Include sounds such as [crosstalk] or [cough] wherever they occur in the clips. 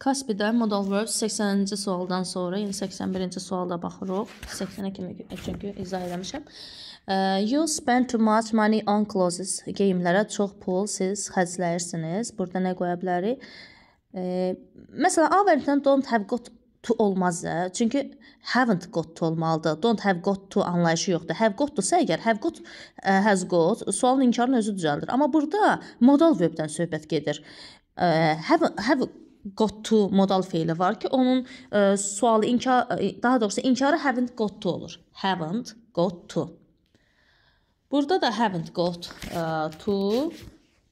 Kaspidə Model Verbs 80-ci sualdan sonra, yəni 81-ci sualda baxırıq. 80-ə kimi çünki izah eləmişəm. You spend too much money on clothes. Geyimlərə çox pul siz xərcləyirsiniz. Burada nə qoya bilərik? E, məsələn, A variantından don't have got to olmaz da. Çünki haven't got to olmalıdır. Don't have got to anlayışı yoxdur. Have got to-sa əgər have got has got sualın inkarını özü düzəldir. Amma burada modal verbdən söhbət gedir. Have have got to modal feili var ki, onun e, sualı inkar e, daha doğrusu inkarı haven't got to olur. Haven't got to. Burada da haven't got e, to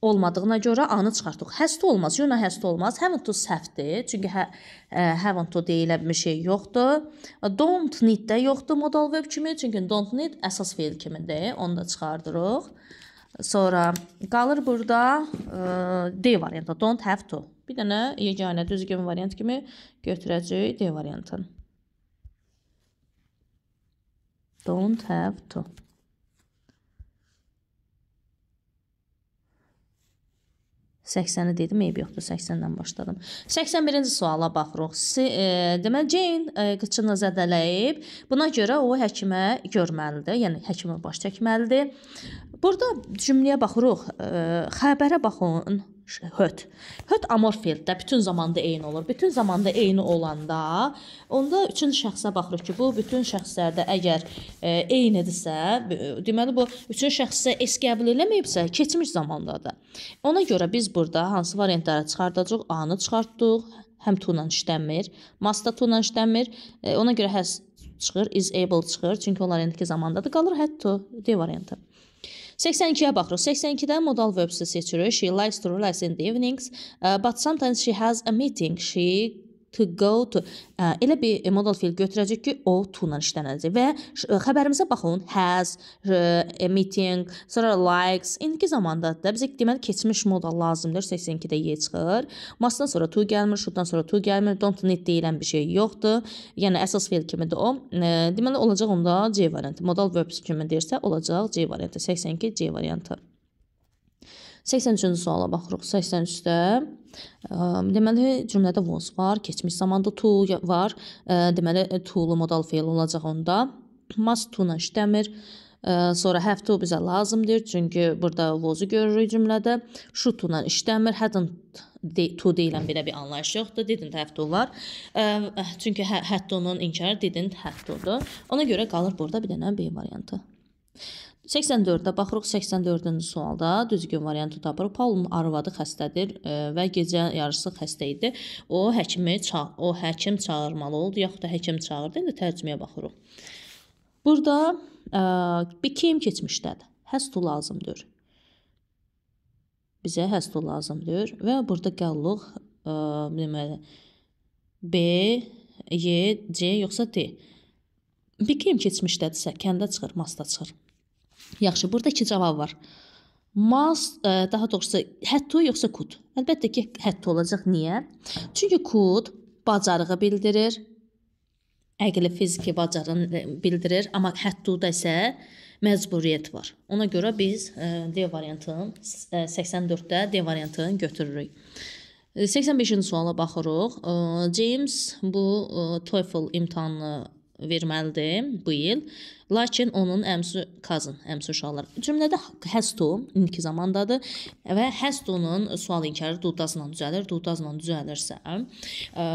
olmadığına görə anı çıxartdıq. Həst olmaz, yuna həst olmaz. Haven't to səhvdir. Çünki hə, ə, e, haven't to deyilə bir şey yoxdur. Don't need də yoxdur modal verb kimi. Çünki don't need əsas feil kimidir. Onu da çıxardırıq. Sonra qalır burada ə, e, D variantı. Don't have to. Bir dənə yeganə düzgün variant kimi götürəcəyik D variantını. Don't have to. Səksəni dedim, eyb yoxdur, 80-dən başladım. 81-ci suala baxırıq. Si, e, deməli, Jane e, qıçını zədələyib, buna görə o həkimə görməlidir, yəni həkimə baş çəkməlidir. Burada cümləyə baxırıq, e, xəbərə baxın, höt. Höt amorfelddə bütün zamanda eyni olur. Bütün zamanda eyni olanda, onda üçüncü şəxsə baxırıq ki, bu bütün şəxslərdə əgər e, eynidirsə, deməli bu üçüncü şəxsə es qəbul eləməyibsə, keçmiş zamandadır. Ona görə biz burada hansı variantları çıxardacağıq? A-nı çıxartdıq. Həm to-la işlənmir, must-da to-la işlənmir. E, ona görə has çıxır, is able çıxır, çünki onlar indiki zamandadır. Qalır had to D variantı. 82-yə baxırıq. 82-də modal verbsi seçirik. She likes to relax in the evenings, uh, but sometimes she has a meeting. She to go to ə, e, elə bir modal fiil götürəcək ki, o to ilə işlənəcək və e, xəbərimizə baxın, has, ə, e, meeting, sonra likes. İndiki zamanda da bizə deməli keçmiş modal lazımdır. 82-də y çıxır. Masdan sonra to gəlmir, şutdan sonra to gəlmir. Don't need deyilən bir şey yoxdur. Yəni əsas fiil kimidir o. Ə, deməli olacaq onda C variantı. Modal verbs kimi deyirsə olacaq C variantı. 82 C variantı. 83-cü suala baxırıq. 83-də deməli cümlədə was var, keçmiş zamanda to var. Deməli e, to-lu modal fe'l olacaq onda. Must to-la işləmir. Sonra have to bizə lazımdır, çünki burada was-u görürük cümlədə. Should to-la işləmir. Hadn't to deyilən belə bir anlayış yoxdur. Didn't have to var. Çünki hə, hətta onun inkarı didn't have to-dur. Ona görə qalır burada bir dənə B variantı. 84-də baxırıq 84-cü sualda düzgün variantı tapırıq. Paulun arvadı xəstədir e, və gecə yarısı xəstə idi. O həkimi çağ o həkim çağırmalı oldu yaxud da həkim çağırdı. İndi tərcüməyə baxırıq. Burada ə, e, bir kim keçmişdədir. Həstu lazımdır. Bizə həstu lazımdır və burada qəlluq e, deməli B, Y, C yoxsa D. Bir kim keçmişdədirsə, kəndə çıxır, masda çıxır. Yaxşı, burada iki cavab var. Must, ə, e, daha doğrusu həttu yoxsa could? Əlbəttə ki, həttu olacaq. Niyə? Çünki could bacarığı bildirir. Əqli fiziki bacarığını e, bildirir, amma həttuda isə məcburiyyət var. Ona görə biz e, D variantının 84-də D variantını götürürük. 85-ci suala baxırıq. James bu TOEFL imtahanını verməlidir bu il. Lakin onun əmsi cousin, əmsi uşaqlar. Cümlədə hasto indiki zamandadır və hastonun sual inkarı dudazla düzəlir, dudazla düzəlirsə e,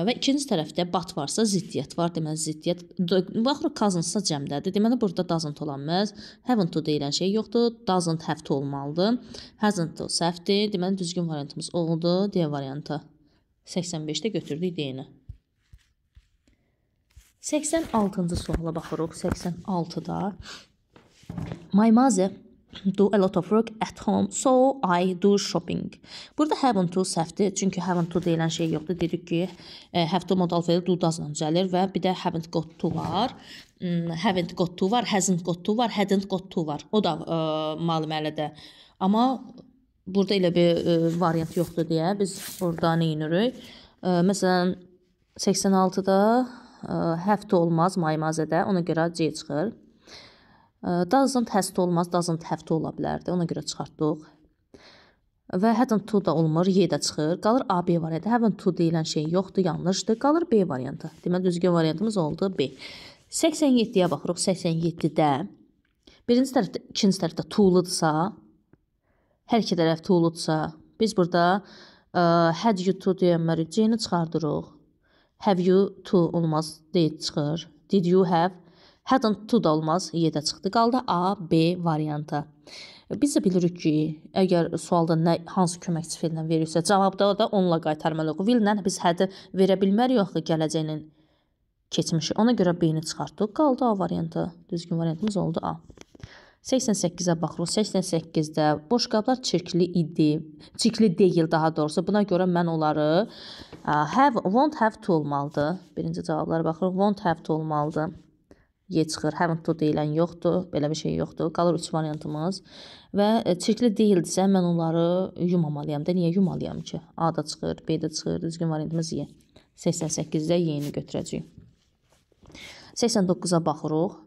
və ikinci tərəfdə bat varsa ziddiyyət var, deməli ziddiyyət baxır cousinsa cəmdədir. Deməli burada doesn't ola bilməz. Haven't to deyilən şey yoxdur. Doesn't have to olmalıdır. Hasn't to səhvdir. Deməli düzgün variantımız oldu. D variantı 85-də götürdük D-ni. 86-cı suala baxırıq. 86-da My mother do a lot of work at home, so I do shopping. Burada haven't to səhvdir, çünki haven't to deyilən şey yoxdur. Dedik ki, e, həftə modal fəili do doesn't düzəlir və bir də haven't got to var. Hmm, haven't got to var, hasn't got to var, hadn't got to var. O da e, ə, müəlliməlidə. Amma burada elə bir ə, e, variant yoxdur deyə biz orada nə edirik? Məsələn 86-da həft olmaz maymazədə, ona görə C çıxır. Doesn't həst olmaz, doesn't have to ola bilərdi. Ona görə çıxartdıq. Və hadn't to da olmur, Y də çıxır. Qalır AB variantı. Haven't to deyilən şey yoxdur, yanlışdır. Qalır B variantı. Deməli düzgün variantımız oldu B. 87-yə baxırıq. 87-də birinci tərəfdə, ikinci tərəfdə to-ludursa, hər iki tərəf to-ludursa, biz burada ə, had you to deyən mərcini çıxardırıq. Have you to olmaz, deyib çıxır. Did you have? Hadn't to da olmaz, yedə çıxdı. Qaldı A, B variantı. Biz də bilirik ki, əgər sualda nə hansı köməkçi feillə verirsə, cavabda da onunla qaytarmalıyıq. Will ilə biz hədi verə bilmərik axı gələcəyinin keçmişi. Ona görə B-ni çıxartdıq. Qaldı A variantı. Düzgün variantımız oldu A. 88-ə baxırıq. 88-də boş qablar çirkli idi. Çirkli deyil daha doğrusu. Buna görə mən onları have won't have to olmalıdır. Birinci cavablara baxırıq. Won't have to olmalıdır. Y çıxır. Haven't to deyilən yoxdur. Belə bir şey yoxdur. Qalır 3 variantımız. Və e, çirkli deyildisə mən onları yumamalıyam da. Niyə yumalıyam ki? A da çıxır, B də çıxır. Düzgün variantımız Y. 88-də Y-ni götürəcəyik. 89-a baxırıq.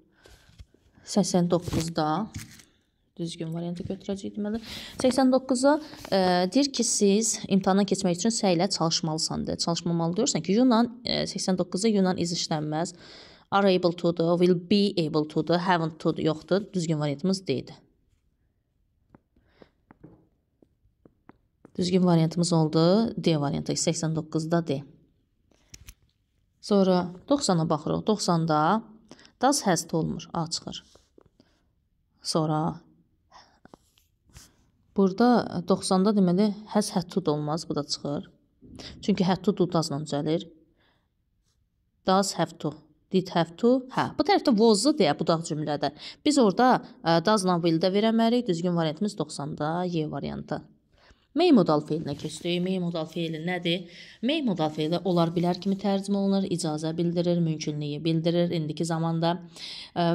89-da düzgün variantı götürəcək deməli. 89-a e, deyir ki, siz imtahandan keçmək üçün səylə çalışmalısan deyə. Çalışmamalı deyirsən ki, Yunan e, 89-a Yunan iz işlənməz. Are able to do, will be able to do, haven't to do yoxdur. Düzgün variantımız deyildi. Düzgün variantımız oldu D variantı 89-da D. Sonra 90-a baxırıq. 90-da does has olmur, A çıxır. Sonra burda 90-da e, deməli həz həddud olmaz, bu da çıxır. Çünki həddud udazla düzəlir. Das həftu did have to. Hə, bu tərəfdə was-ı deyə budaq cümlədə. Biz orada e, does-la will-də verəmərik. Düzgün variantımız 90-da Y variantı. May modal feilinə keçdik. May modal feili nədir? May modal feili olar bilər kimi tərcümə olunur, icazə bildirir, mümkünlüyü bildirir indiki zamanda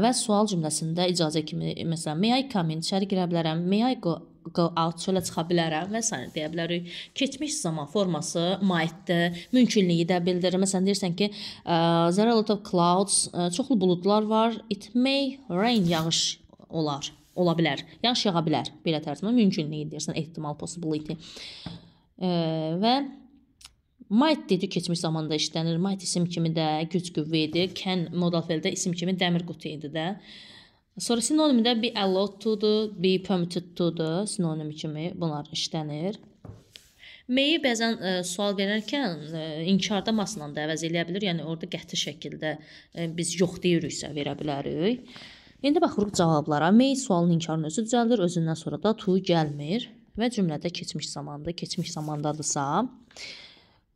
və sual cümləsində icazə kimi məsələn may I come in, içəri girə bilərəm, may I go go out çölə çıxa bilərəm və sair deyə bilərik. Keçmiş zaman forması might-də, mümkünlüyü də bildirir. Məsələn deyirsən ki, there are a lot of clouds, çoxlu buludlar var. It may rain yağış olar ola bilər. Yağış yağa bilər. Belə tərcümə mümkünlüyü deyirsən, ehtimal possibility. E, və might dedi keçmiş zamanda işlənir. Might isim kimi də güc qüvvə idi. Can modal feldə isim kimi dəmir qutu idi də. Sonra sinonimdə be allowed to-dur, be permitted to-dur sinonim kimi bunlar işlənir. May-i bəzən ə, sual verərkən ə, inkarda masla da əvəz eləyə bilər. Yəni orada qəti şəkildə ə, biz yox deyiriksə verə bilərik. İndi baxırıq cavablara. May sualın inkarını özü düzəldir, özündən sonra da to gəlmir və cümlədə keçmiş zamanda, keçmiş zamandadırsa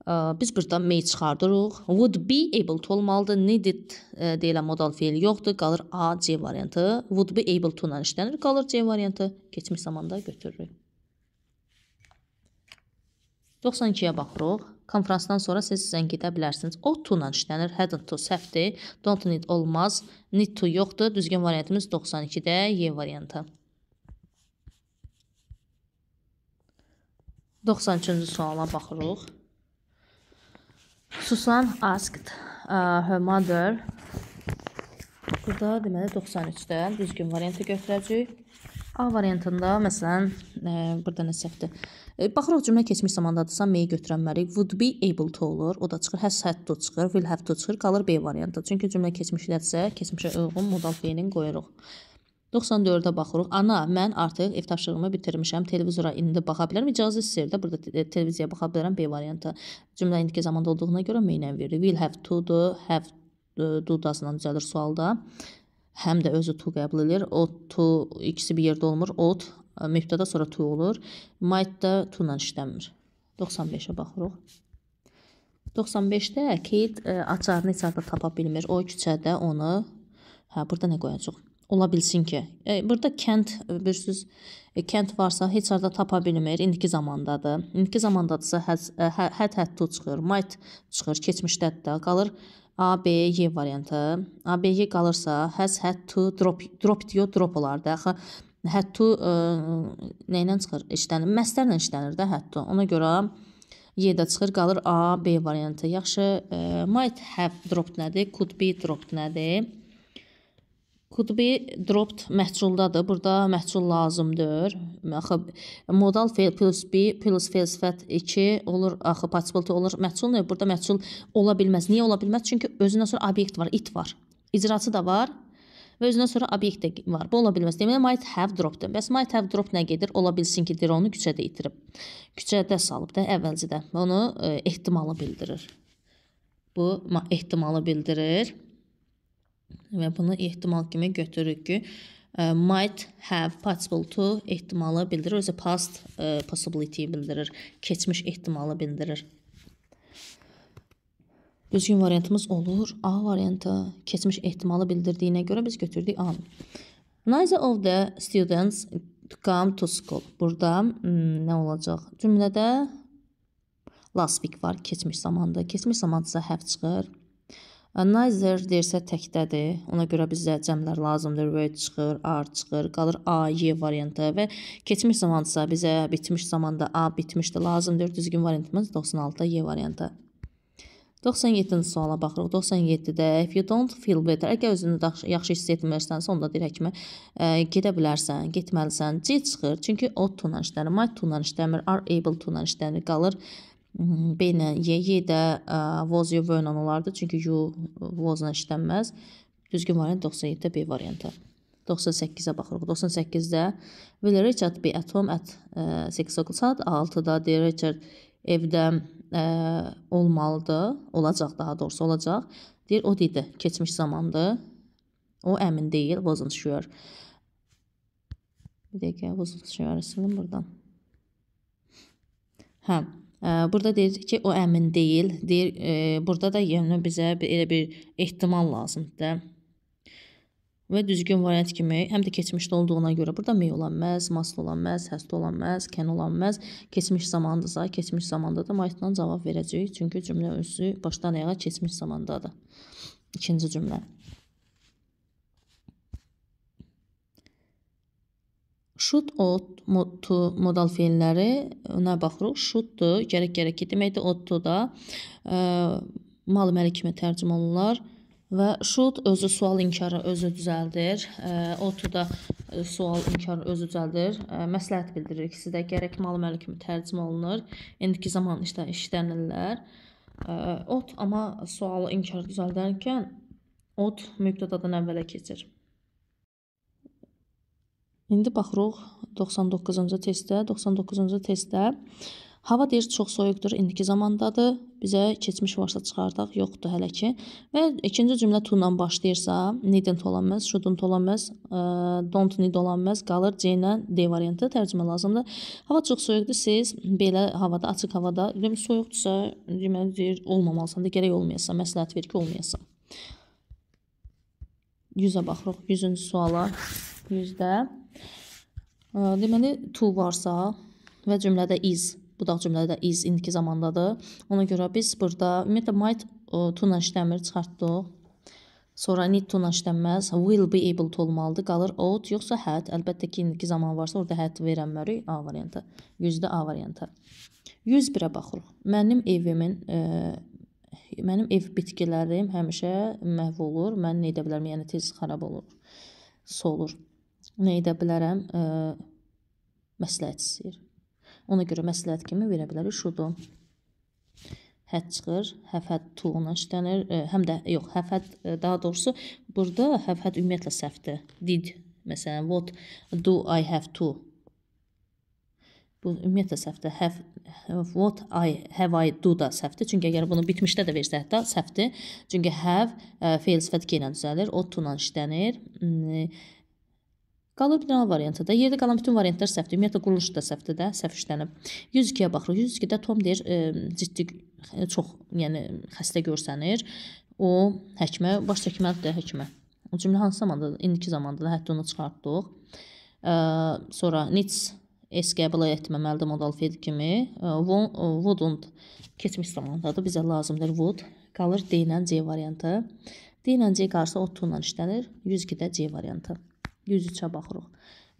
ə, biz burada may çıxardırıq. Would be able to olmalıdır. Needed ə, deyilən modal fiil yoxdur. Qalır A, C variantı. Would be able to ilə işlənir. Qalır C variantı. Keçmiş zamanda götürürük. 92-yə baxırıq konfransdan sonra siz zəng edə bilərsiniz. O to ilə işlənir. Hadn't to səhvdir. Don't need olmaz. Need to yoxdur. Düzgün variantımız 92-də Y variantı. 93-cü suala baxırıq. Susan asked uh, her mother. Burada deməli 93-də düzgün variantı götürəcəyik. A variantında məsələn, e, burada nə səhvdir? E, baxırıq cümlə keçmiş zamandadırsa may götürənməli would be able to olur. O da çıxır, has had to çıxır, will have to çıxır, qalır B variantı. Çünki cümlə keçmişdədirsə, keçmişə uyğun modal fe'lini qoyuruq. 94-ə baxırıq. Ana, mən artıq ev tapşırığımı bitirmişəm. Televizora indi baxa bilərəm. İcazə istəyir də burada televiziyaya baxa bilərəm B variantı. Cümlə indiki zamanda olduğuna görə meynən verir. Will have to do, have e, do dasından düzəlir sualda həm də özü to qəbul edir. O to ikisi bir yerdə olmur. Ot e, mübtəda sonra to olur. Might da to ilə işləmir. 95-ə baxırıq. 95-də Kate ə, e, açarını içəridə tapa bilmir. O küçədə onu hə burada nə qoyacaq? Ola bilsin ki, e, burada kənd e, bilirsiniz, e, kənd varsa heç yerdə tapa bilmir. İndiki zamandadır. İndiki zamandadırsa həd hə, hə, hə, hə, çıxır, might çıxır, keçmişdədir də qalır. E, ABY variantı. ABY qalırsa, həz həttu drop drop diyor, drop olar da. Axı həttu ə, e, nə ilə çıxır? İşlənir. Məslərlə işlənir də həttu. Ona görə Y-də çıxır, qalır A, B variantı. Yaxşı, ə, e, might have drop nədir? Could be drop nədir? Could be dropped məhculdadır. Burada məhcul lazımdır. Axı modal fail plus be plus fail sifət 2 olur. Axı possibility olur. Məhcul nə? Burada məhcul ola bilməz. Niyə ola bilməz? Çünki özündən sonra obyekt var, it var. İcraçı da var və özündən sonra obyekt də var. Bu ola bilməz. Deməli might have dropped. Bəs might have dropped nə gedir? Ola bilsin ki, dronu küçədə itirib. Küçədə salıb da əvvəlcədə. Onu e, ehtimalı bildirir. Bu ehtimalı bildirir və bunu ehtimal kimi götürürük ki, might have possible to ehtimalı bildirir. Özü past possibility bildirir. Keçmiş ehtimalı bildirir. Düzgün variantımız olur. A variantı keçmiş ehtimalı bildirdiyinə görə biz götürdük A. Neither of the students to come to school. Burada hmm, nə olacaq? Cümlədə last week var, keçmiş zamanda. Keçmiş zamanda isə have çıxır. Analyzer deyirsə təkdədir. Ona görə bizə cəmlər lazımdır. Word çıxır, are çıxır, qalır A, Y variantı və keçmiş zamandsa bizə bitmiş zamanda A bitmişdir lazımdır. Düzgün variantımız 96-da Y variantı. 97-ci suala baxırıq. 97-də if you don't feel better, əgər özünü yaxşı hiss etmirsənsə, onda deyək ki, e, gedə bilərsən, getməlisən. C çıxır. Çünki ought to-la işlənir, might to-la işləmir, are able to-la işlənir, qalır B-lə Y, Y də voz YV ilə olardı, çünki U vozla işlənməz. Düzgün variant 97-də B variantı. 98-ə baxırıq. 98-də Will Richard be at home at 6 o'clock saat 6-da D. Richard evdə ə, olmalıdır, olacaq daha doğrusu olacaq. Deyir o dedi, keçmiş zamandır. O əmin deyil, wasn't sure. Bir dəqiqə, wasn't sure silin burdan. Hə. Burada deyir ki, o əmin deyil. Deyir, e, burada da yəni bizə elə bir ehtimal lazımdır da. Və düzgün variant kimi, həm də keçmişdə olduğuna görə burada mey olan məz, maslı olan məz, həst olan məz, kən olan məz, keçmiş zamandırsa, keçmiş zamanda da might-dan cavab verəcəyik. Çünki cümlə özü başdan ayağa keçmiş zamandadır. İkinci cümlə. Should, ought to modal fe'lləri nə baxırıq? Should-dur, gərək-gərək ki deməkdir. Ought-dur da ə, mal əməli kimi tərcümə olunurlar. Və should özü sual inkarı özü düzəldir. Ought-dur da sual inkarı özü düzəldir. Ə, məsləhət bildirir. İkisi də gərək mal əməli kimi tərcümə olunur. İndiki zaman işdə işlənirlər. Ought amma sualı inkar düzəldərkən ought mübtədadan əvvələ keçir. İndi baxırıq 99-cu testdə. 99-cu testdə hava deyir çox soyuqdur, indiki zamandadır. Bizə keçmiş varsa çıxardaq, yoxdur hələ ki. Və ikinci cümlə to ilə başlayırsa, needn't olamaz, shouldn't olamaz, don't need olamaz, qalır C ilə D variantı tərcümə lazımdır. Hava çox soyuqdur, siz belə havada, açıq havada, demək soyuqdursa, deməli deyir olmamalısan da, gərək olmayasan, məsləhət ver ki, olmayasan. 100-ə baxırıq, 100-cü suala. 100-də Deməli, to varsa və cümlədə is, budaq cümlədə is indiki zamandadır. Ona görə biz burada ümumiyyətlə might to ilə işləmir, çıxartdıq. Sonra need to-la işlənməz, will be able to olmalıdır. Qalır ought, yoxsa had. Əlbəttə ki, indiki zaman varsa orada had verənmərik. A variantı. 100-də A variantı. 101-ə baxırıq. Mənim evimin e, mənim ev bitkilərim həmişə məhv olur. Mən nə edə bilərəm? Yəni tez xarab olur. Solur nə edə bilərəm? Məsləhət istəyir. Ona görə məsləhət kimi verə bilərik şudur. Həd çıxır, həfəd tuğuna işlənir, həm də yox, həfəd daha doğrusu burada həfəd ümumiyyətlə səhvdir. Did, məsələn, what do I have to? Bu ümumiyyətlə səhvdir. Have, what I have I do da səhvdir. Çünki əgər bunu bitmişdə də versə hətta səhvdir. Çünki have ə, feil sifət ilə düzəlir, o to-la işlənir. Ə, Qalır binal variantı da. Yerdə qalan bütün variantlar səhvdir. Ümumiyyətlə quruluş da səhvdir də, səhv işlənib. 102-yə baxırıq. 102-də Tom deyir, e, ciddi e, çox, yəni xəstə görsənir. O həkimə baş çəkməlidir həkimə. O cümlə hansı zamanda? İndiki zamanda da hətta onu çıxartdıq. E, sonra Nits es qəbul etməməlidir modal fiil kimi. Won, e, e, wouldn't keçmiş zamandadır. Bizə lazımdır would. Qalır D ilə C variantı. D ilə C qarşısı 30 ilə işlənir. 102-də C variantı. 103-ə baxırıq.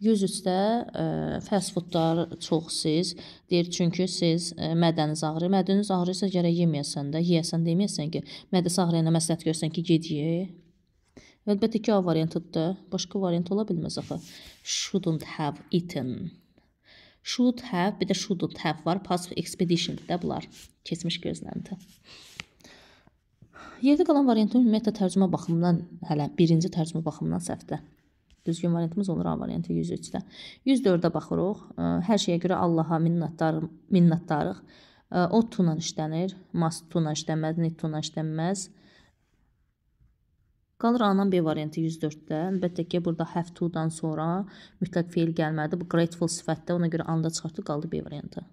103-də ə, e, fast foodları çox siz deyir çünki siz ə, e, mədəniz ağrıyır. Mədəniz ağrıyırsa gərək yeməyəsən də, yeyəsən deməyəsən ki, mədəsi ağrıyana məsləhət görsən ki, get ye. Əlbəttə ki, A variantıdır. Başqa variant ola bilməz axı. Shouldn't have eaten. Should have, bir də shouldn't have var. Past expedition də bunlar. Keçmiş gözlənti. Yerdə qalan variantın ümumiyyətlə tərcümə baxımından hələ birinci tərcümə baxımından səhvdə. Düzgün variantımız olur A variantı 103-də. 104-də baxırıq. Hər şeyə görə Allaha minnətdar minnətdarıq. O tuna işlənir, mas tuna işlənməz, nit tuna işlənməz. Qalır anan B variantı 104-də. Əlbəttə ki, burada have to-dan sonra mütləq feil gəlmədi. Bu grateful sifətdə, ona görə anda çıxartdı, qaldı B variantı.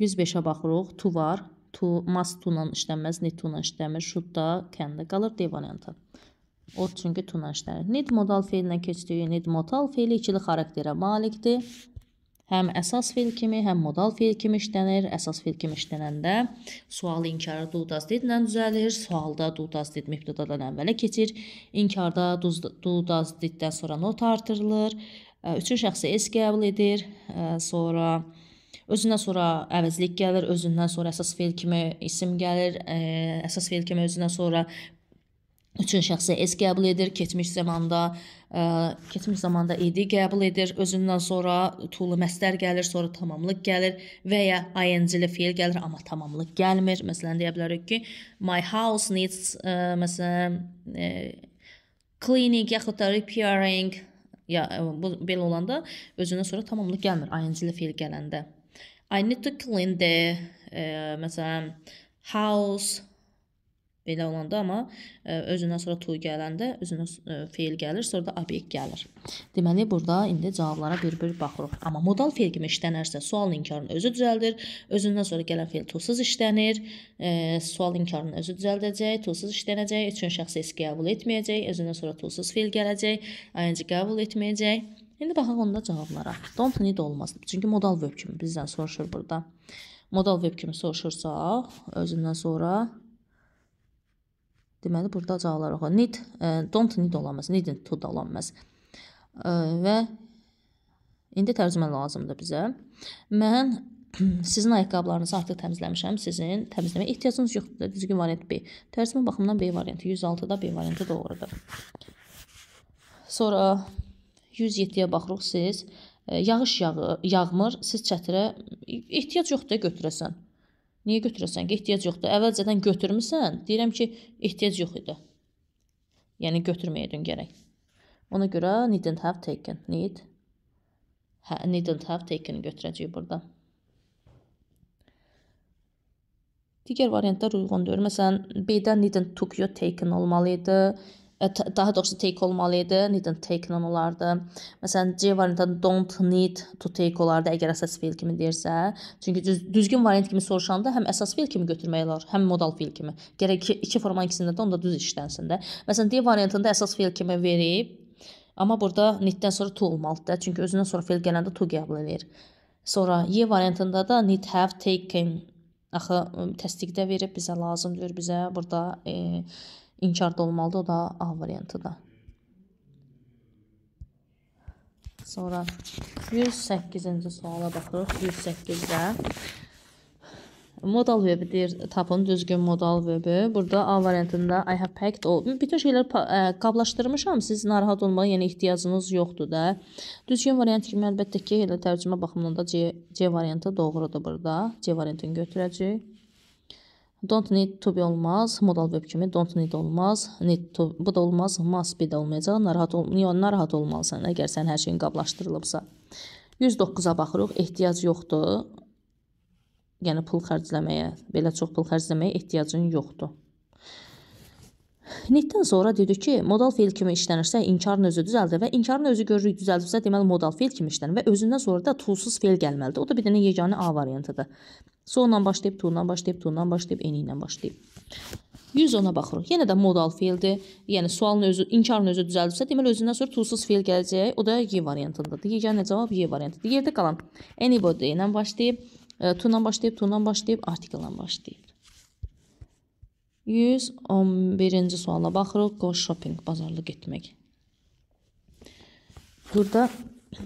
105-ə baxırıq. To var. To must to-la işlənməz, need to-la işləmir. Should da, can da qalır D variantı. O çünki tunajdır. Need modal feilinə keçdiyi need modal feili ikili xarakterə malikdir. Həm əsas feil kimi, həm modal feil kimi işlənir. Əsas feil kimi işlənəndə sual inkarı dudaz didlə düzəlir. Sualda dudaz did mübtədadan əvvələ keçir. İnkarda dudaz diddən sonra not artırılır. Üçün şəxsi es qəbul edir. Sonra Özündən sonra əvəzlik gəlir, özündən sonra əsas feil kimi isim gəlir, ə, əsas feil kimi özündən sonra üçün şəxsi es qəbul edir, keçmiş zamanda ə, e, keçmiş zamanda ed qəbul edir, özündən sonra tulu məstər gəlir, sonra tamamlıq gəlir və ya ing-li feil gəlir, amma tamamlıq gəlmir. Məsələn deyə bilərik ki, my house needs ə, e, məsələn ə, e, cleaning yaxud da repairing ya bu belə olanda özündən sonra tamamlıq gəlmir ing-li feil gələndə. I need to clean the ə, məsələn house belə olanda amma e, özündən sonra to gələndə özünə e, feil gəlir, sonra da obyekt gəlir. Deməli burada indi cavablara bir-bir baxırıq. Amma modal feil kimi işlənərsə sual inkarını özü düzəldir, özündən sonra gələn feil tosuz işlənir, e, sual inkarını özü düzəldəcək, tosuz işlənəcək, üçün şəxsi es qəbul etməyəcək, özündən sonra tosuz feil gələcək, ing qəbul etməyəcək. İndi baxaq onda cavablara. Don't need olmaz. Çünki modal verb kimi bizdən soruşur burada. Modal verb kimi soruşursa, özündən sonra Deməli, burada cavablar oxu. Need, e, don't need olamaz, needn't to da olamaz. E, və indi tərcümə lazımdır bizə. Mən [clears throat] sizin ayaqqabılarınızı artıq təmizləmişəm. Sizin təmizləməyə ehtiyacınız yoxdur. Düzgün variant B. Tərcümə baxımından B variantı 106-da B variantı doğrudur. Sonra 107-yə baxırıq siz. E, yağış yağı, yağmır, siz çətirə ehtiyac yoxdur götürəsən. Niyə götürəsən ki, ehtiyac yoxdur. Əvvəlcədən götürmüsən, deyirəm ki, ehtiyac yox idi. Yəni götürməyəydin gərək. Ona görə needn't have taken, need. Hə, needn't have taken götürəcəyik burada. Digər variantlar uyğundur. Məsələn, B-dən needn't took your taken olmalı idi. E, daha doğrusu take olmalı idi. Needn't take-lə olardı. Məsələn, C variantında don't need to take olardı əgər əsas fiil kimi deyirsə. Çünki düz, düzgün variant kimi soruşanda həm əsas fiil kimi götürmək olar, həm modal fiil kimi. Gərək iki, iki formanın ikisində də onda düz işlənsin də. Məsələn, D variantında əsas fiil kimi verib, amma burada need-dən sonra to olmalıdır da. Çünki özündən sonra fiil gələndə to qəbul eləyir. Sonra Y variantında da need have taken Axı təsdiqdə verib bizə lazımdır, bizə burada e, inkart olmalıdır. O da A variantıdır. Sonra 108-ci suala baxırıq. 108-də modal verbi deyir, tapın düzgün modal verbi. Burada A variantında I have packed all. Bütün şeylər ə, qablaşdırmışam. Siz narahat olmağa, yəni ehtiyacınız yoxdur da. Düzgün variant kimi əlbəttə ki, elə tərcümə baxımından da C, C variantı doğrudur burada. C variantını götürəcəyik. Don't need to be olmaz. Modal verb kimi don't need olmaz. Need to bu da olmaz. Must be də olmayacaq. Narahat ol, niyə narahat olmalısan əgər sənin hər şeyin qablaşdırılıbsa. 109-a baxırıq. Ehtiyac yoxdur. Yəni pul xərcləməyə, belə çox pul xərcləməyə ehtiyacın yoxdur. Nitdən sonra dedi ki, modal feil kimi işlənirsə inkarın özü düzəldir və inkarın özü görürük düzəldirsə deməli modal feil kimi işlənir və özündən sonra da tulsuz feil gəlməlidir. O da bir dənə yeganə A variantıdır. Sonla başlayıb, tundan başlayıb, tundan başlayıb, eni ilə başlayıb. 110-a baxırıq. Yenə də modal feildir. Yəni sualın özü, inkarın özü düzəldirsə, deməli özündən sonra tulsuz feil gələcək. O da Y variantındadır. Yeganə cavab Y variantıdır. Yerdə qalan anybody ilə başlayıb, e, tundan başlayıb, tundan başlayıb, article ilə başlayıb. 111-ci suala baxırıq. Go shopping, bazarlıq etmək. Burada [clears throat]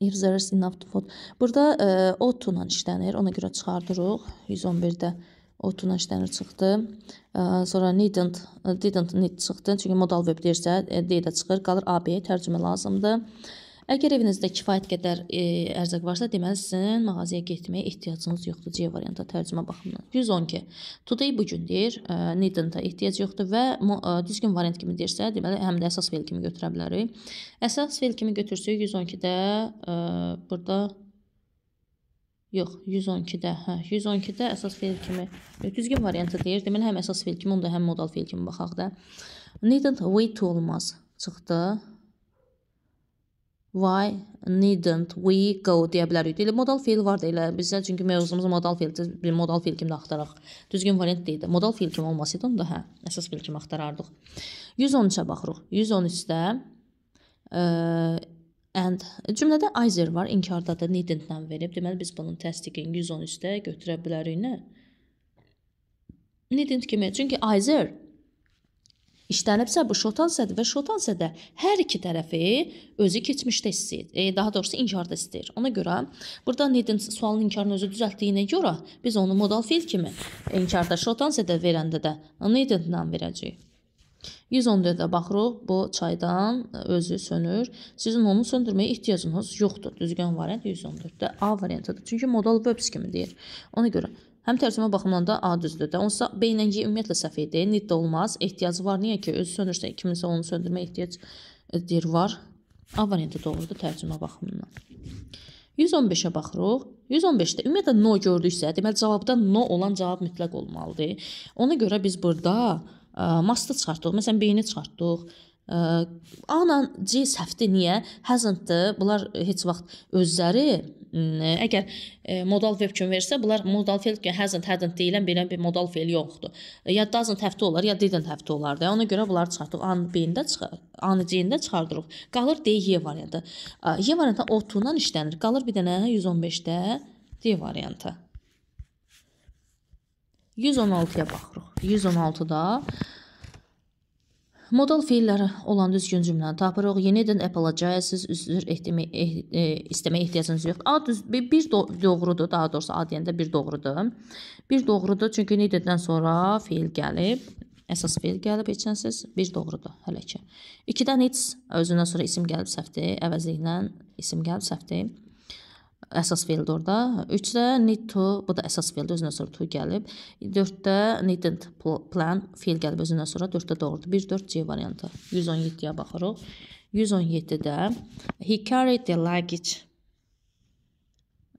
if there is enough food. Burada e, ə, otla işlənir. Ona görə çıxardırıq. 111-də otla işlənir çıxdı. Ə, e, sonra needn't didn't need çıxdı. Çünki modal verb deyirsə, e, D də çıxır. Qalır AB, tərcümə lazımdır. Əgər evinizdə kifayət qədər e, ərzaq varsa, deməli sizin mağazaya getməyə ehtiyacınız yoxdur. C variantı tərcümə baxımından. 112. Today bu gün deyir, e, needn't-a ehtiyac yoxdur və e, düzgün variant kimi deyirsə, deməli həm də əsas fel kimi götürə bilərik. Əsas fel kimi götürsək 112-də e, burada Yox, 112-də, hə, 112-də əsas fel kimi e, düzgün variantı deyir. Deməli həm əsas fel kimi, onda həm modal fel kimi baxaq da. Needn't wait olmaz çıxdı. Why needn't we go deyə bilərik. Deyilir, modal feil var da elə bizdə çünki mövzumuz modal feildir. Bir modal feil kimi axtaraq. Düzgün variant deyildi. Modal feil kimi olmasaydı onda hə, əsas feil kimi axtarardıq. 113-ə baxırıq. 113-də ə, e, and cümlədə either var, inkardadır, needn't-lə verib. Deməli biz bunun təsdiqini 113-də götürə bilərik nə? Needn't kimi. Çünki either işlənibsə bu şotan sədr və şotan sədə hər iki tərəfi özü keçmişdə hiss edir. E, daha doğrusu inkarda hiss edir. Ona görə burada Nedin sualın inkarını özü düzəltdiyinə görə biz onu modal fiil kimi inkarda şotan sədə verəndə də Nedinlə verəcəyik. 114-də baxırıq, bu çaydan özü sönür. Sizin onu söndürməyə ehtiyacınız yoxdur. Düzgün variant 114-də A variantıdır. Çünki modal verbs kimi deyir. Ona görə Həm tərcümə baxımından da A düzdür də. Onsa B ilə Y ümumiyyətlə səhv idi. Nid olmaz. Ehtiyacı var. Niyə ki, özü söndürsə, kiminsə onu söndürməyə ehtiyac e, deyir var. A variantı doğrudur tərcümə baxımından. 115-ə baxırıq. 115-də ümumiyyətlə no gördüksə, deməli cavabda no olan cavab mütləq olmalıdır. Ona görə biz burada e, mastı çıxartdıq. Məsələn, B-ni çıxartdıq. A ilə C səhvdir. Niyə? Hasn't-dır. Bunlar e, heç vaxt özləri e, əgər e, modal verb kimi versə, bunlar modal fe'l kimi hasn't, hadn't deyilən belə bir modal fe'l yoxdur. Ya doesn't həftə olar, ya didn't həftə olar da. Ona görə bunları çıxartdıq. An B-ində çıxır, an C-ində çıxardırıq. Qalır D, Y variantı. Y variantı 30-dan işlənir. Qalır bir dənə 115-də D variantı. 116-ya baxırıq. 116-da Modal feillər olan düzgün cümləni tapırıq. Yenidən apologize, üzr ehtimi, eh, e, e istəmək ehtiyacınız yoxdur. A düz bir do doğrudur, daha doğrusu A deyəndə bir doğrudur. Bir doğrudur, çünki neededdən sonra feil gəlib. Əsas feil gəlib etcənsiz, bir doğrudur hələ ki. 2-dən it's özündən sonra isim gəlib səhvdir, əvəzliklə isim gəlib səhvdir əsas feldir orada. 3-də need to, bu da əsas feldir, özündən sonra to gəlib. 4-də needn't plan fel gəlib özündən sonra, 4-də doğrudur. 1-4 C variantı. 117-yə baxırıq. 117-də he carried the luggage.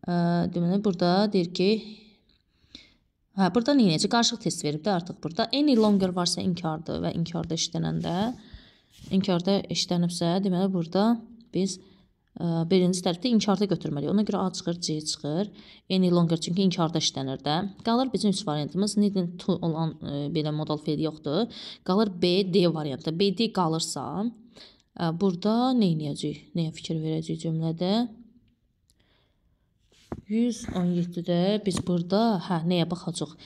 Deməli burada deyir ki, hə burada nə edəcək? Qarışıq test verib də artıq burada any longer varsa inkardır və inkarda işlənəndə inkarda işlənibsə, deməli burada biz birinci tərifdə inkarda götürməliyik. Ona görə A çıxır, C çıxır. Any longer çünki inkarda işlənir də. Qalır bizim 3 variantımız. Needin to olan e, belə modal feil yoxdur. Qalır B, D variantı. B, D qalırsa, ə, burada nə edəcəyik? Nəyə fikir verəcəyik cümlədə? 117-də biz burada hə nəyə baxacağıq?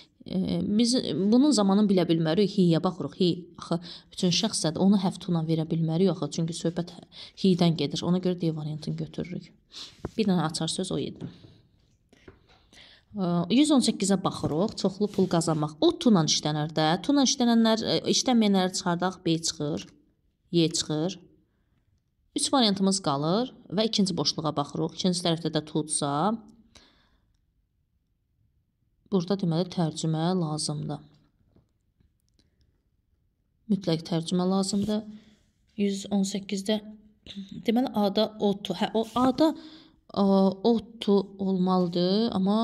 biz bunun zamanı bilə bilmərik, hiyə baxırıq, hi axı bütün şəxsədir. Onu həftuna verə bilmərik axı, çünki söhbət hidən gedir. Ona görə D variantını götürürük. Bir dənə açar söz o idi. 118-ə baxırıq. Çoxlu pul qazanmaq. O tuna işlənər də. Tuna işlənənlər, işləməyənləri çıxardaq B çıxır, Y çıxır. 3 variantımız qalır və ikinci boşluğa baxırıq. İkinci tərəfdə də tutsa, Burada deməli tərcümə lazımdır. Mütləq tərcümə lazımdır. 118-də deməli A-da otu. Hə, o A-da otu olmalıdır, amma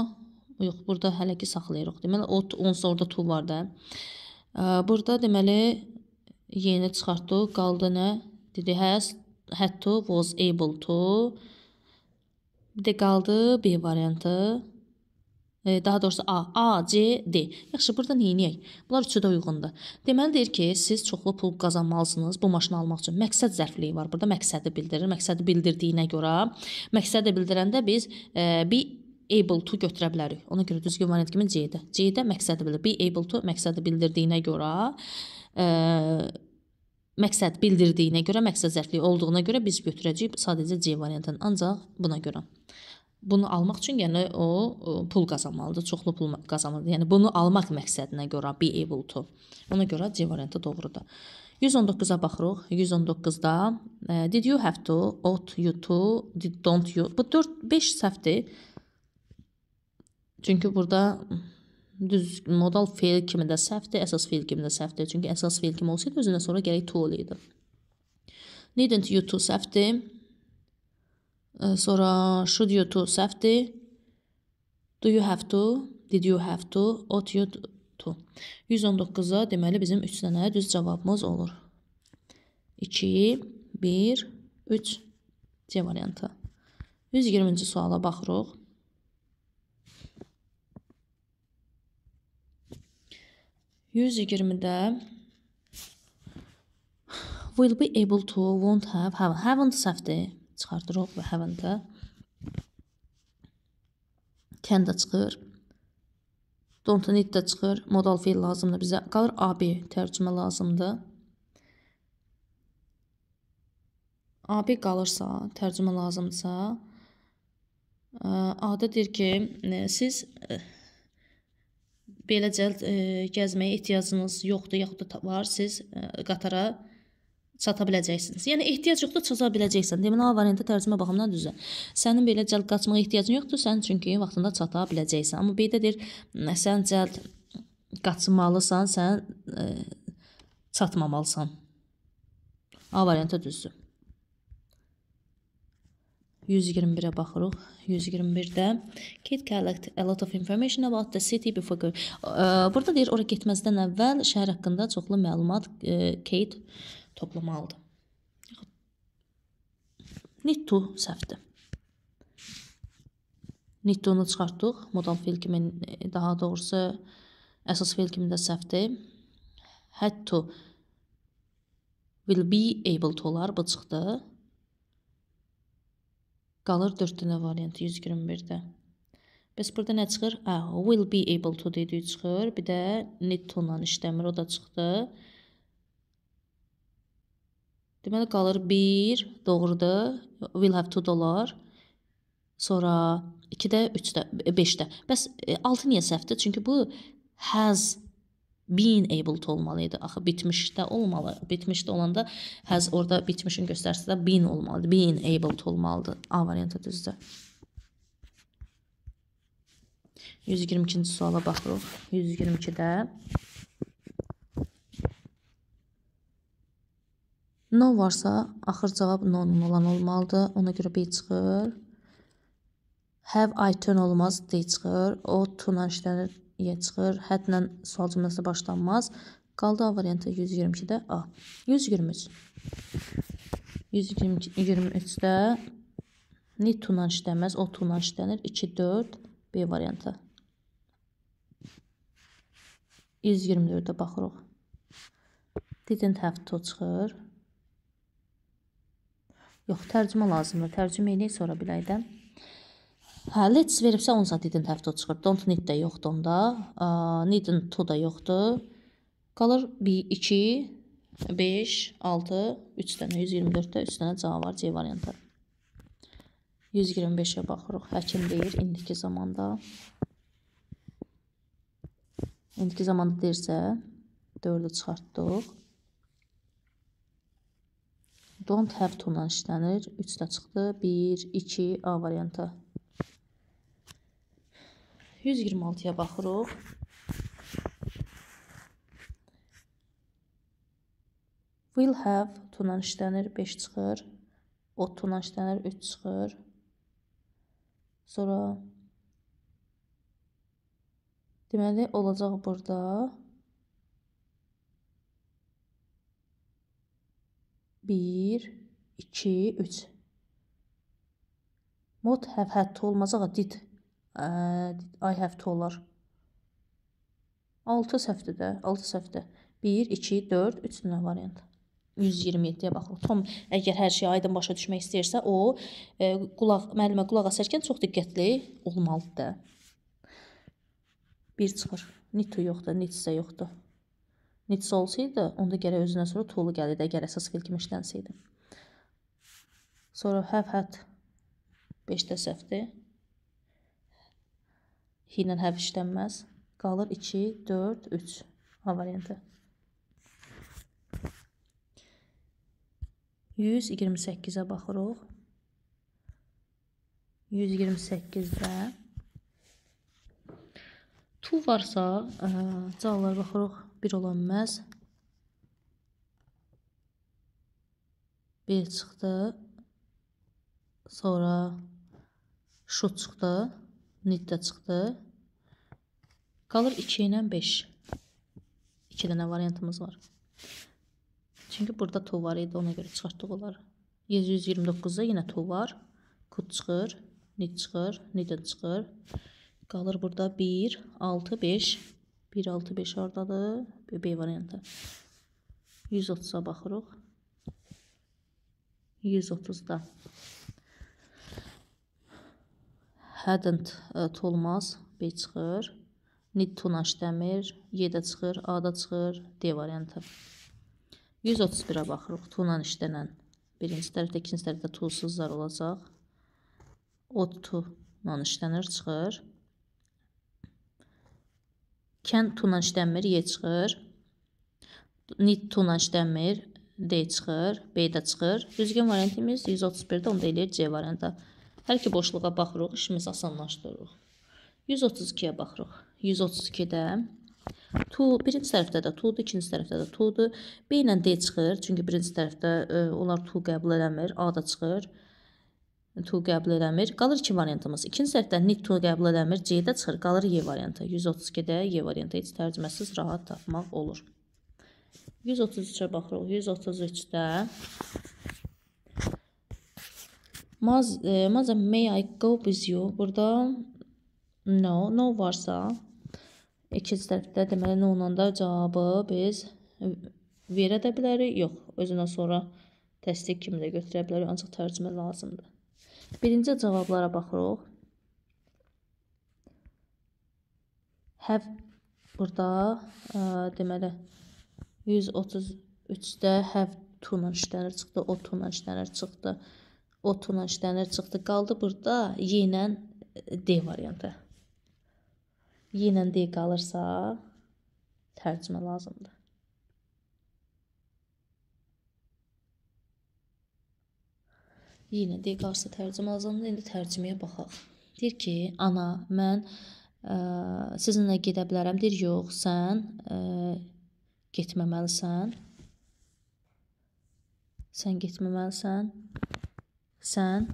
yox, burada hələ ki saxlayırıq. Deməli ot onsa orada tu var da. Burada deməli yeni çıxartdıq. Qaldı nə? Dedi has hə, had hə to was able to. Bir də qaldı B variantı daha doğrusu A, A, C, D. Yaxşı, burada nə edək? Bunlar üçü də uyğundur. Deməli deyir ki, siz çoxlu pul qazanmalısınız bu maşını almaq üçün. Məqsəd zərfliyi var. Burada məqsədi bildirir. Məqsədi bildirdiyinə görə məqsədi bildirəndə biz e, bir able to götürə bilərik. Ona görə düzgün variant kimi C-də. C-də məqsədi bildirir. Be able to məqsədi bildirdiyinə görə e, məqsəd bildirdiyinə görə, məqsəd zərfliyi olduğuna görə biz götürəcəyik sadəcə C variantını. Ancaq buna görə bunu almaq üçün yəni o pul qazanmalıdır, çoxlu pul qazanmalıdır. Yəni bunu almaq məqsədinə görə be able to. Ona görə C variantı doğrudur. 119-a baxırıq. 119-da e, did you have to, ought you to, did don't you. Bu 4 5 səhvdir. Çünki burada düz modal feil kimi də səhvdir, əsas feil kimi də səhvdir. Çünki əsas feil kimi olsaydı özündən sonra gərək to olaydı. Needn't you to səhvdir. Sonra should you to səhvdir. Do you have to? Did you have to? Ought you to? 119-a deməli bizim 3 dənə düz cavabımız olur. 2, 1, 3 C variantı. 120-ci suala baxırıq. Yüz iyirmidə will be able to, won't have, have, haven't səhvdir çıxartırıq və həmin də kənd də çıxır. Don't need də çıxır. Modal fiil lazımdır bizə. Qalır AB tərcümə lazımdır. AB qalırsa, tərcümə lazımdırsa, adə deyir ki, e, siz e, belə cəld e, gəzməyə ehtiyacınız yoxdur, yaxud da var, siz qatara çata biləcəksiniz. Yəni ehtiyac yoxdur, çaza biləcəksən. Deməli A variantı tərcümə baxımından düzdür. Sənin belə cəld qaçmağa ehtiyacın yoxdur, sən çünki vaxtında çata biləcəksən. Amma B-də deyir, sən cəld qaçmalısan, sən ə, e, çatmamalısan. A variantı düzdür. 121-ə baxırıq. 121-də Kid collect a lot of information about the city before going. E, burada deyir, ora getməzdən əvvəl şəhər haqqında çoxlu məlumat e, Kate toplamalıdır. Need to səhvdir. Need to-nu çıxartdıq. Modal fiil kimi, e, daha doğrusu əsas fiil kimi də səhvdir. Had to will be able to olar. Bu çıxdı. Qalır 4 dənə variantı 121-də. Bəs burada nə çıxır? A, ah, will be able to dediyi çıxır. Bir də need to-la işləmir. O da çıxdı. Deməli qalır 1, doğrudur. Will have 2 dollar. Sonra 2-də, 3-də, 5-də. Bəs 6 e, niyə səhvdir? Çünki bu has been able to olmalı idi. Axı bitmişdə olmalı. Bitmişdə olanda has orada bitmişin göstəricisi də been olmalıdır. Been able to olmalıdır. A variantı düzdür. 122-ci suala baxırıq. 122-də Non varsa, axır cavab non olan olmalıdır. Ona görə B çıxır. Have I turn olmaz, D çıxır. O to-la işlənir, Y çıxır. Hədlə sual cümləsi başlanmaz. Qaldı A variantı 122-də A. 123. 123-də need to-la işləməz, o to-la işlənir. 2, 4, B variantı. 124-də baxırıq. Didn't have to çıxır. Yox, tərcümə lazımdır. Tərcümə eləyək sonra bilək də. Hə, let's veribsə 10 saat didn't have to çıxır. Don't need də yoxdur onda. Uh, needn't to da yoxdur. Qalır 1, 2, 5, 6, 3 dənə, 124-də 3 dənə cavab var C variantı. 125-ə baxırıq. Həkim deyir indiki zamanda. İndiki zamanda deyirsə 4-ü çıxartdıq. Don't have to-la işlənir. 3 də çıxdı. 1, 2 A variantı. 126-ya baxırıq. Will have to-la işlənir. 5 çıxır. Od to-la işlənir. 3 çıxır. Sonra deməli olacaq burada. 1, 2, 3. Mot have had to olmacağa did. I have to olar. 6 səhvdədə, 6 səhvdə. 1, 2, 4, 3 növ variant. 127-yə baxırıq. Tom əgər hər şeyi aydın başa düşmək istəyirsə, o e, qulaq müəllimə qulaq asarkən çox diqqətli olmalıdır da. 1 çıxır. Nito yoxdur, Nitsə yoxdur. Nitsa olsaydı, onda gərək özündən sonra tolu gəlirdi, əgər əsas fil kimi işlənsəydi. Sonra həv hət 5-də səhvdir. Hinlə həv işlənməz. Qalır 2, 4, 3 A variantı. 128-ə baxırıq. 128-də tu varsa, cavablara baxırıq. 1 ola bilməz. 1 çıxdı. Sonra şu çıxdı. Niddə çıxdı. Qalır 2 ilə 5. 2 dənə variantımız var. Çünki burada to var idi, ona görə çıxartdıq onları. 729-da yenə to var. Kod çıxır, nid çıxır, nidən çıxır. Qalır burada 1, 6, 5. 1, 6, 5 hardadır? B variantı. 130-a baxırıq. 130-da. Hadn't e, olmaz. B çıxır. Need tunaj dəmir. Y-də çıxır. A-da çıxır. D variantı. 131-a baxırıq. Tunan işlənən. Birinci tərəfdə, ikinci tərəfdə tulsuzlar olacaq. Ot tunan işlənir, çıxır. 131 Kən tuna işlənmir, Y çıxır. Nit tuna işlənmir, D çıxır, B-də çıxır. Düzgün variantimiz 131-də, onda eləyir C variantı. Hər iki boşluğa baxırıq, işimizi asanlaşdırırıq. 132-yə baxırıq. 132-də to, birinci tərəfdə də to-dur, ikinci tərəfdə də to-dur. B ilə D çıxır, çünki birinci tərəfdə ə, e, onlar to qəbul eləmir, A da çıxır to qəbul eləmir. Qalır 2 variantımız. İkinci səhvdən need to qəbul eləmir. C-də çıxır, qalır Y variantı. 132-də Y variantı heç tərcüməsiz rahat tapmaq olur. 133-ə baxırıq. 133-də Maz, e, Maza may I go with you? Burada no, no varsa ikinci tərəfdə deməli no ilə da cavabı biz verə də bilərik. Yox, özünə sonra təsdiq kimi də götürə bilərik, ancaq tərcümə lazımdır. Birinci cavablara baxırıq. Have burada ə, e, deməli 133-də have tuna işlənir çıxdı, o tuna işlənir çıxdı, o tuna işlənir çıxdı. Qaldı burada yenə D variantı. Yenə D qalırsa tərcümə lazımdır. yenə D qarşısı tərcümə azalında indi tərcüməyə baxaq. Deyir ki, ana, mən ə, e, sizinlə gedə bilərəm. Deyir, yox, sən ə, e, getməməlisən. Sən getməməlisən. Sən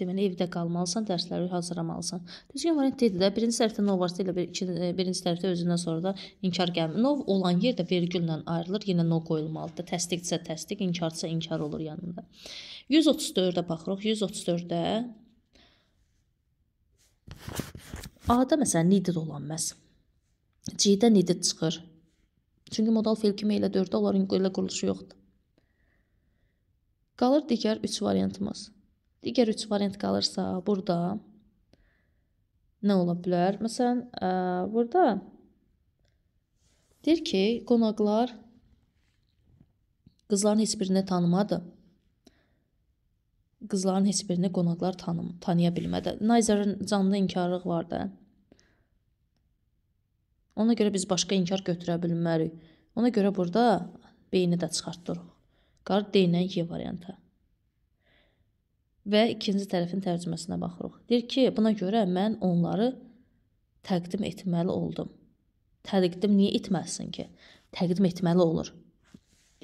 Deməli evdə qalmalısan, dərsləri hazırlamalısan. Düzgün variant deyildi də. Birinci tərəfdə nə varsa elə bir iki e, birinci tərəfdə özündən sonra da inkar gəlmir. Nov olan yerdə vergüllə ayrılır, yenə no qoyulmalıdır. Təsdiqdirsə təsdiq, inkarsa inkar olur yanında. 134-də baxırıq. 134-də A-da məsələn needed olan məhz. C-də needed çıxır. Çünki modal fe'l kimi elə 4-də onların elə quruluşu yoxdur. Qalır digər 3 variantımız. Digər üç variant qalırsa burada nə ola bilər? Məsələn, ə, burada deyir ki, qonaqlar qızların heç birini tanımadı. Qızların heç birini qonaqlar tanım, tanıya bilmədi. Nayzərin canlı inkarlıq var da. Ona görə biz başqa inkar götürə bilmərik. Ona görə burada beyni də çıxartdırıq. Qar D ilə Y variantı və ikinci tərəfin tərcüməsinə baxırıq. Deyir ki, buna görə mən onları təqdim etməli oldum. Təqdim niyə etməlisin ki? Təqdim etməli olur.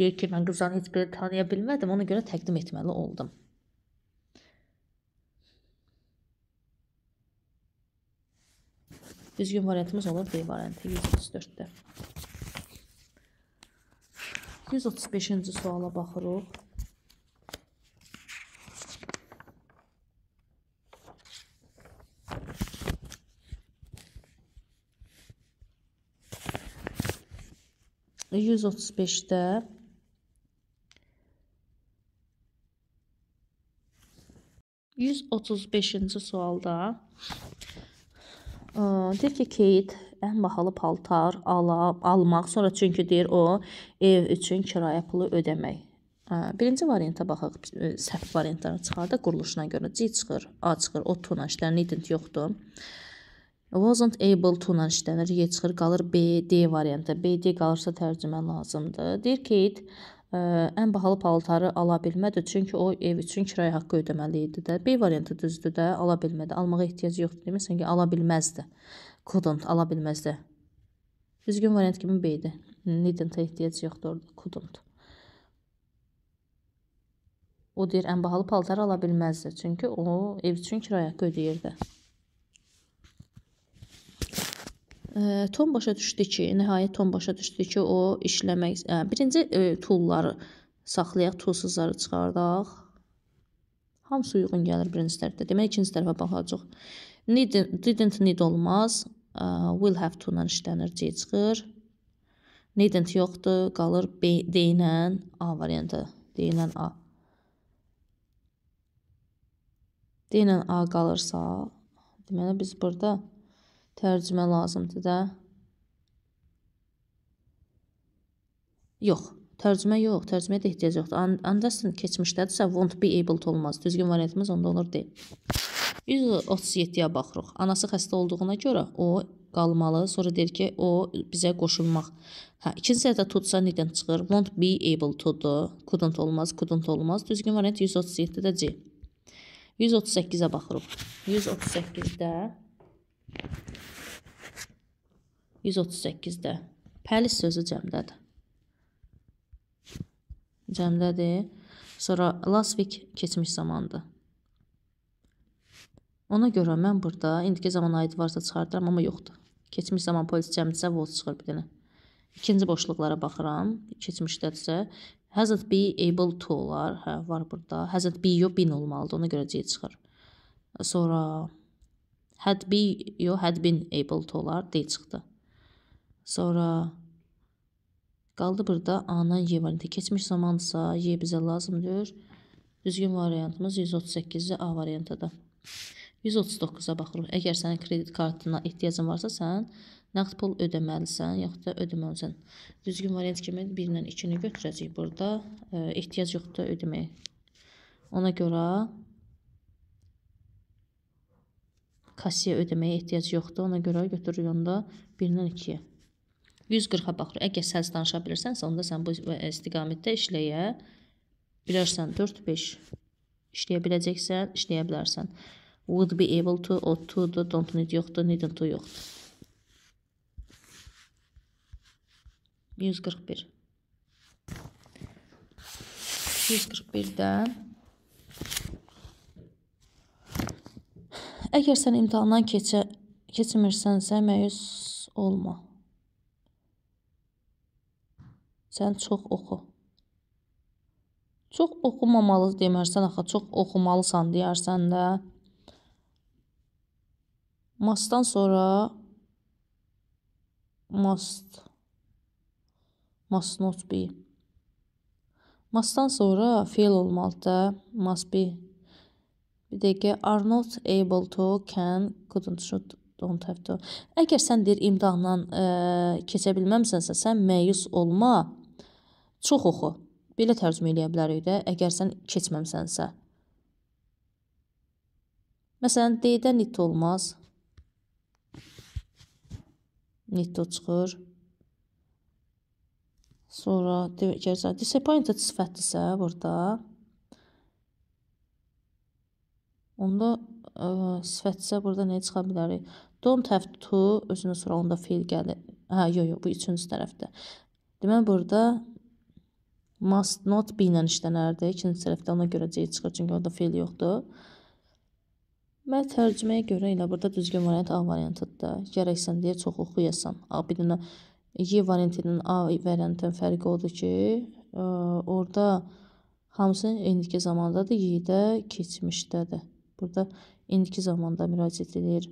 Deyir ki, mən qızdan heç biri tanıya bilmədim, ona görə təqdim etməli oldum. Düzgün variantımız olur B variantı 134-də. 135-ci suala baxırıq. 135-də Yüz otuz beşinci sualda deyir ki, Kate ən bahalı paltar ala, almaq, sonra çünki deyir o, ev üçün kirayə pulu ödəmək. Birinci varianta baxaq, səhv variantlarını çıxardaq quruluşuna görə. C çıxır, A çıxır, o tona, işlərin ident yoxdur. Wasn't able to-la işlənir. Y çıxır, qalır B, D variantı. B, D qalırsa tərcümə lazımdır. Deyir Kate, ə, ən bahalı paltarı ala bilmədi, çünki o ev üçün kirayə haqqı ödəməli idi də. B variantı düzdür də, ala bilmədi. Almağa ehtiyacı yoxdur, demirsən ki, ala bilməzdi. Couldn't ala bilməzdi. Düzgün variant kimi B idi. Needn't-a ehtiyacı yoxdur orada. Couldn't. O deyir, ən bahalı paltarı ala bilməzdi, çünki o ev üçün kirayə haqqı ödəyirdi. Tom başa düşdü ki, nəhayət Tom başa düşdü ki, o işləmək, ə, birinci ə, tulları saxlayaq, tulsuzları çıxardaq. Hamısı uyğun gəlir birinci tərəfdə. Deməli ikinci tərəfə baxacağıq. Need didn't need olmaz. Ə, will have to-la işlənir, C çıxır. Needn't yoxdur, qalır B deyilən A variantı, deyilən A. Deyilən A qalırsa, deməli biz burada tərcümə lazımdır da. Yox, tərcümə yox, tərcüməyə də ehtiyac yoxdur. And Anderson keçmişdədirsə won't be able to olmaz. Düzgün variantımız onda olur deyil. 137-yə baxırıq. Anası xəstə olduğuna görə o qalmalı. Sonra deyir ki, o bizə qoşulmaq. Hə, ikinci səhifədə tutsa nədən çıxır? Won't be able to-dur. Couldn't olmaz, couldn't olmaz. Düzgün variant 137-də C. 138-ə baxırıq. 138-də 138-də. Pəlis sözü cəmdədir. Cəmdədir. Sonra Lasvik keçmiş zamandır. Ona görə mən burada indiki zamana aid varsa çıxardıram, amma yoxdur. Keçmiş zaman polis cəmdirsə vot çıxır bir dənə. İkinci boşluqlara baxıram. Keçmişdədirsə hasn't be able to olar. Hə, var burada. Hasn't be yo been olmalıdır. Ona görə C çıxır. Sonra had be yo had been able to olar. D çıxdı. Sonra qaldı burada A-dan Y variantı. Keçmiş zamandırsa Y bizə lazımdır. Düzgün variantımız 138-ci A variantıdır. 139-a baxırıq. Əgər sənin kredit kartına ehtiyacın varsa, sən nağd pul ödəməlisən, yaxud da ödəməlisən. Düzgün variant kimi 1 ilə 2-ni götürəcəyik burada. E, ehtiyac yoxdur ödəməyə. Ona görə kasiyə ödəməyə ehtiyac yoxdur. Ona görə götürürük onda 1 ilə 2-yə. 140-a baxır. Əgər səz danışa bilirsənsə, onda sən bu istiqamətdə işləyə bilərsən. 4-5 işləyə biləcəksən, işləyə bilərsən. Would be able to, ought to, do, don't need yoxdur, needn't to yoxdur. 141. 141-dən Əgər sən imtahandan keçə, keçmirsənsə, məyus olma. Sən çox oxu. Çox oxumamalı demərsən axı, çox oxumalısan deyərsən də. Mastan sonra must must not be. Mustdan sonra fail olmalı da must be. Bir dəqiqə are not able to, can, couldn't, should, don't have to. Əgər sən deyir imtahandan ə, keçə bilməmisənsə, sən məyus olma. Çox oxu. Belə tərcümə eləyə bilərik də, əgər sən keçməmsənsə. Məsələn, D-də nitto olmaz. Nitto çıxır. Sonra digər disappointed sifətdirsə burada onda ə, sifətsə burada nə çıxa bilərik? Don't have to özünə sonra onda fail gəlir. Hə, yox, yox, bu üçüncü tərəfdə. Deməli burada must not be ilə işlənərdi. İkinci sərfdə ona görə C çıxır, çünki orada fel yoxdur. Və tərcüməyə görə elə burada düzgün variant A variantıdır. Gərəksən deyə çoxlu xuyasan. A bir dənə Y variantının A variantının fərqi odur ki, ə, e, orada hamısı indiki zamandadır, Y-də keçmişdədir. Burada indiki zamanda müraciət edir.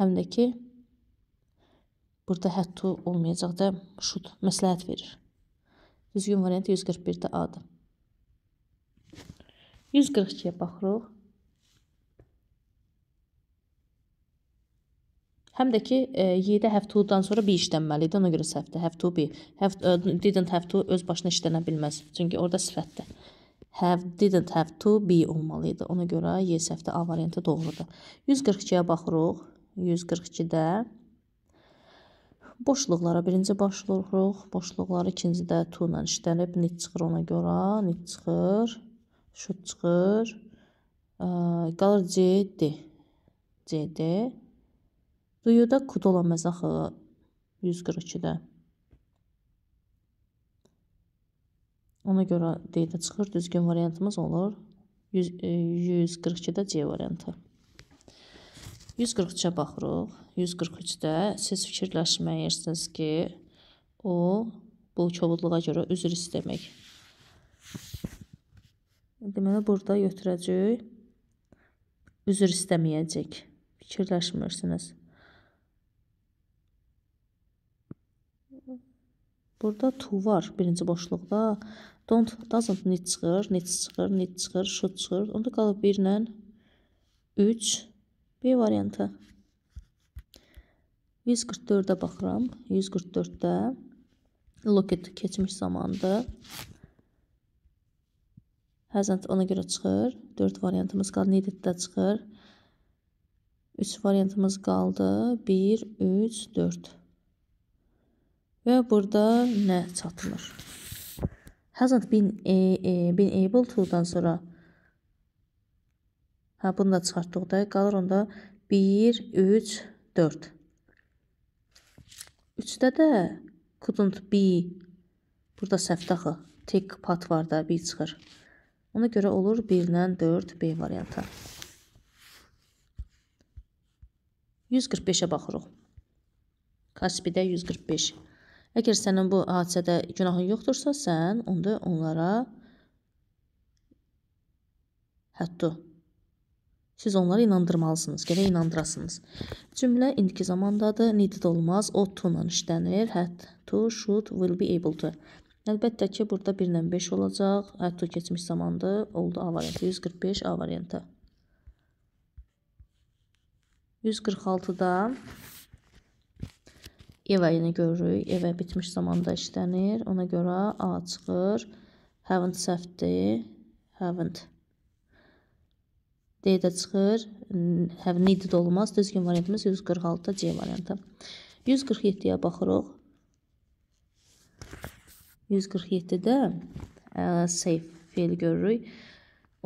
Həm də ki, burada həttu olmayacaq da şut məsləhət verir. Düzgün variant 141-də A-dır. 142-yə baxırıq. Həm də ki, 7 e, həftədən sonra bir işlənməli idi, ona görə səhvdir. Have be. Have to, didn't have to öz başına işlənə bilməz. Çünki orada sifətdir. Have didn't have to be olmalı idi. Ona görə Y səhvdə A variantı doğrudur. 142-yə baxırıq. 142-də Boşluqlara birinci başlayırıq. Boşluqlar ikincidə tu ilə işlənib. Nit çıxır ona görə. Nit çıxır. Şut çıxır. Ə, qalır CD. CD. Duyuda kud olan məzaxı 142-də. Ona görə D-də çıxır. Düzgün variantımız olur. 100, 142-də e, C variantı. 143-ə baxırıq. 143-də siz fikirləşməyirsiniz ki, o bu kobudluğa görə üzr istəmək. Deməli burada götürəcək üzr istəməyəcək. Fikirləşmirsiniz. Burada to var birinci boşluqda. Don't doesn't need çıxır, need çıxır, need çıxır, should çıxır. Onda qalıb 1 ilə 3 B variantı. 144-də baxıram. 144-də Locket keçmiş zamandır. Həzant ona görə çıxır. 4 variantımız qaldı. Needed-də çıxır. 3 variantımız qaldı. 1, 3, 4. Və burada nə çatılır? Hasn't been, a, e, a, e, been able to-dan sonra Hə, bunu da çıxartdıq da. Qalır onda 1, 3, 4. 3-də də couldn't be. Burada səhvdə axı. Tek part var da, bir çıxır. Ona görə olur 1 ilə 4 B variantı. 145-ə baxırıq. Kaspidə 145. Əgər sənin bu hadisədə günahın yoxdursa, sən onda onlara həddu Siz onları inandırmalısınız, gərək inandırasınız. Cümlə indiki zamandadır, needed olmaz, ought to-la işlənir. Had to, should, will be able to. Əlbəttə ki, burada 1 ilə 5 olacaq. Had to keçmiş zamandır, oldu A variantı. 145 A variantı. 146-da evə yenə görürük. Evə bitmiş zamanda işlənir. Ona görə A çıxır. Haven't səhvdir. Haven't. D-də çıxır, have needed olmaz. Düzgün variantımız 146-da C variantı. 147-yə baxırıq. 147-də save feli görürük.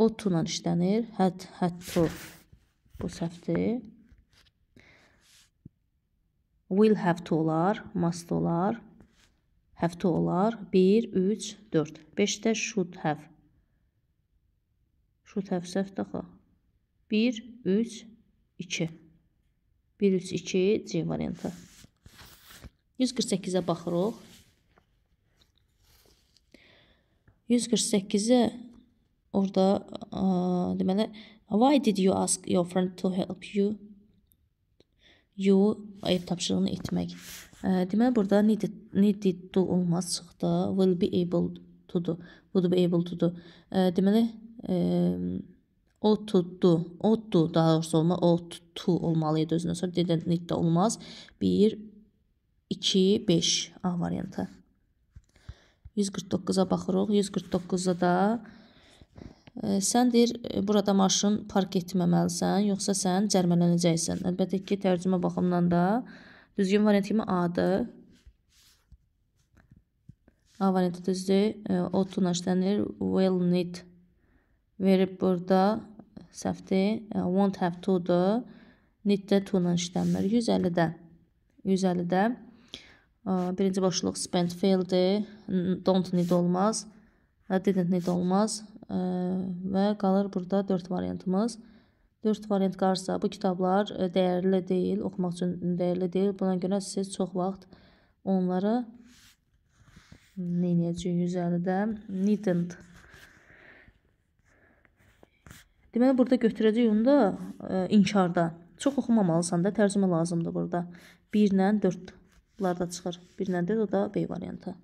O tunan işlənir. Hət, hətto bu səhvdir. Will have to olar, must olar. Have to olar. 1, 3, 4. 5-də should have. Should have səhvdir axı. 1, 3, 2. 1, 3, 2 C variantı. 148-ə baxırıq. 148-ə orada ə, deməli why did you ask your friend to help you? You ayıb tapşırığını etmək. Ə, e, deməli burada need needed to olmaz çıxdı. Will be able to do. Would be able to do. Ə, e, deməli ə, e, O tutdu. Otdu. Daha doğrusu olma. O tuttu olmalıydı özündən sonra. Dedenlik də olmaz. 1, 2, 5. A variantı. 149-a baxırıq. 149-da da e, Sən deyir, e, burada maşın park etməməlisən, yoxsa sən cərmələnəcəksən. Əlbəttə ki, tərcümə baxımından da düzgün variant kimi A-dır. A variantı düzdür. E, o tunaşlanır. Will need verib burada səhvdir. E, Won't have to-dur. Need-də to-la işlənmir. 150-də. 150-də. E, birinci boşluq spend fail-dir. Don't need olmaz. E, didn't need olmaz. Və qalır burada 4 variantımız. 4 variant qarsa bu kitablar dəyərli deyil, oxumaq üçün dəyərli deyil. Buna görə siz çox vaxt onları nə edəcəyik 150-də needn't Deməli burada götürəcək onu da ə, e, inkarda. Çox oxumamalısan da tərcümə lazımdır burada. 1 ilə 4 bunlar da çıxır. 1 ilə 4 o da B variantı.